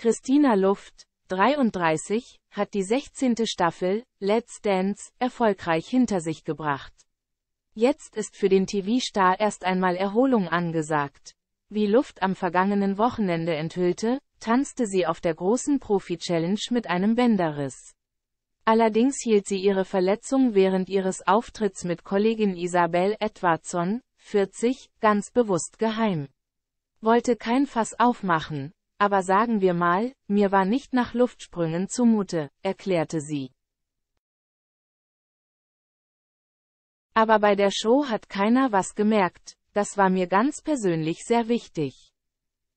Christina Luft, 33, hat die 16. Staffel, Let's Dance, erfolgreich hinter sich gebracht. Jetzt ist für den TV-Star erst einmal Erholung angesagt. Wie Luft am vergangenen Wochenende enthüllte, tanzte sie auf der großen Profi-Challenge mit einem Bänderriss. Allerdings hielt sie ihre Verletzung während ihres Auftritts mit Kollegin Isabel Edwardson, 40, ganz bewusst geheim. Wollte kein Fass aufmachen, aber sagen wir mal, mir war nicht nach Luftsprüngen zumute, erklärte sie. Aber bei der Show hat keiner was gemerkt, das war mir ganz persönlich sehr wichtig.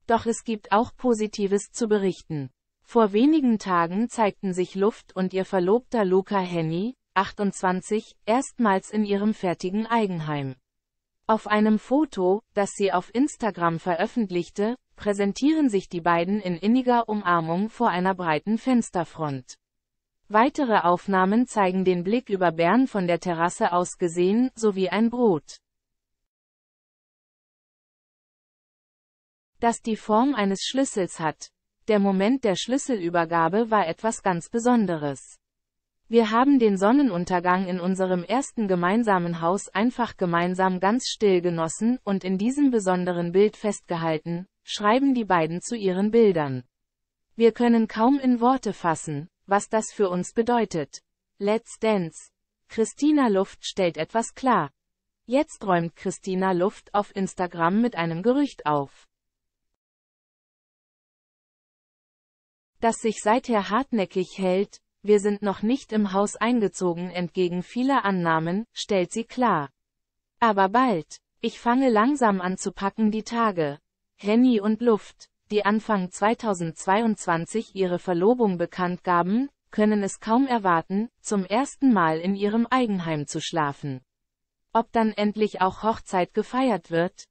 Doch es gibt auch Positives zu berichten. Vor wenigen Tagen zeigten sich Luft und ihr Verlobter Luca Henny, 28, erstmals in ihrem fertigen Eigenheim. Auf einem Foto, das sie auf Instagram veröffentlichte, präsentieren sich die beiden in inniger Umarmung vor einer breiten Fensterfront. Weitere Aufnahmen zeigen den Blick über Bern von der Terrasse aus gesehen, sowie ein Brot. Das die Form eines Schlüssels hat. Der Moment der Schlüsselübergabe war etwas ganz Besonderes. Wir haben den Sonnenuntergang in unserem ersten gemeinsamen Haus einfach gemeinsam ganz still genossen und in diesem besonderen Bild festgehalten, schreiben die beiden zu ihren Bildern. Wir können kaum in Worte fassen, was das für uns bedeutet. Let's Dance. Christina Luft stellt etwas klar. Jetzt räumt Christina Luft auf Instagram mit einem Gerücht auf. das sich seither hartnäckig hält, wir sind noch nicht im Haus eingezogen entgegen vieler Annahmen, stellt sie klar. Aber bald, ich fange langsam an zu packen die Tage, Henny und Luft, die Anfang 2022 ihre Verlobung bekannt gaben, können es kaum erwarten, zum ersten Mal in ihrem Eigenheim zu schlafen. Ob dann endlich auch Hochzeit gefeiert wird?